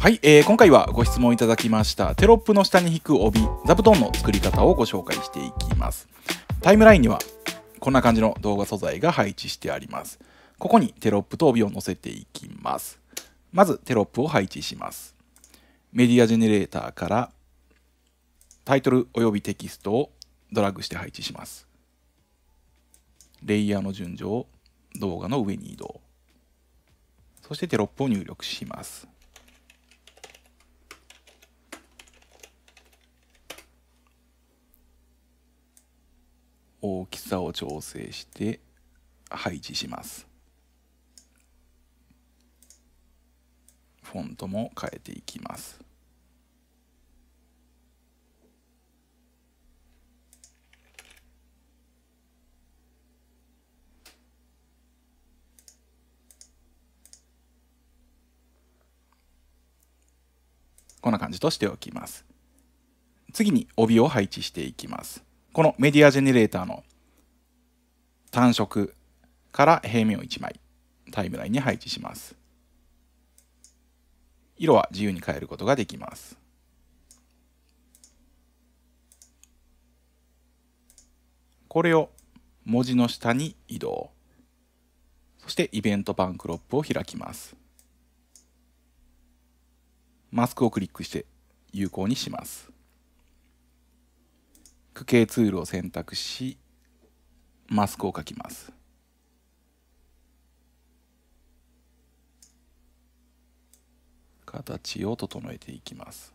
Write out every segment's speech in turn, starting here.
はい、えー、今回はご質問いただきましたテロップの下に引く帯座布団の作り方をご紹介していきますタイムラインにはこんな感じの動画素材が配置してありますここにテロップと帯を載せていきますまずテロップを配置しますメディアジェネレーターからタイトルおよびテキストをドラッグして配置しますレイヤーの順序を動画の上に移動そしてテロップを入力します大きさを調整して配置しますフォントも変えていきますこんな感じとしておきます次に帯を配置していきますこのメディアジェネレーターの単色から平面を1枚タイムラインに配置します。色は自由に変えることができます。これを文字の下に移動。そしてイベントパンクロップを開きます。マスクをクリックして有効にします。区形ツールを選択しマスクを書きます形を整えていきます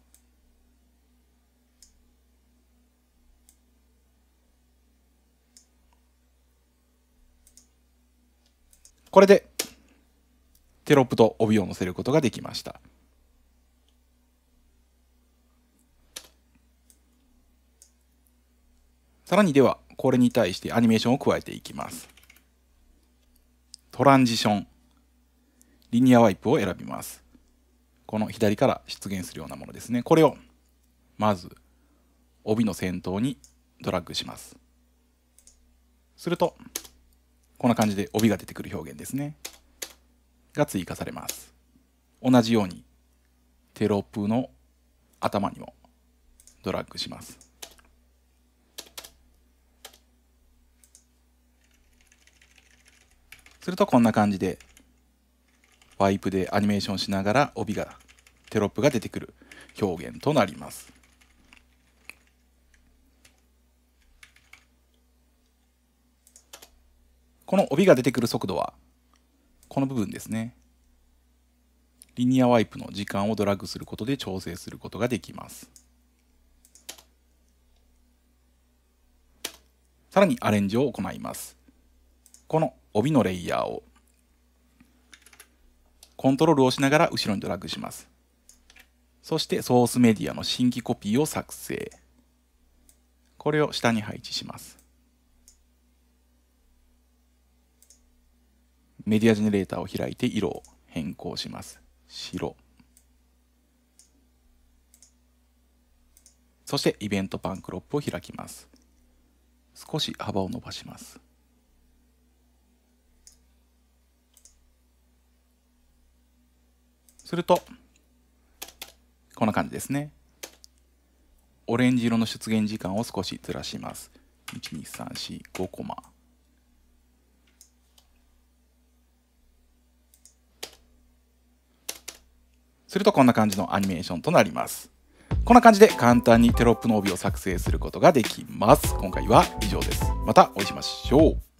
これでテロップと帯を載せることができました。さらにでは、これに対してアニメーションを加えていきます。トランジション。リニアワイプを選びます。この左から出現するようなものですね。これを、まず、帯の先頭にドラッグします。すると、こんな感じで帯が出てくる表現ですね。が追加されます。同じように、テロップの頭にもドラッグします。するとこんな感じでワイプでアニメーションしながら帯がテロップが出てくる表現となります。この帯が出てくる速度はこの部分ですね。リニアワイプの時間をドラッグすることで調整することができます。さらにアレンジを行います。この帯のレイヤーをコントロールをしながら後ろにドラッグしますそしてソースメディアの新規コピーを作成これを下に配置しますメディアジェネレーターを開いて色を変更します白そしてイベントパンクロップを開きます少し幅を伸ばしますするとこんな感じですねオレンジ色の出現時間を少しずらします12345コマするとこんな感じのアニメーションとなりますこんな感じで簡単にテロップの帯を作成することができます今回は以上ですまたお会いしましょう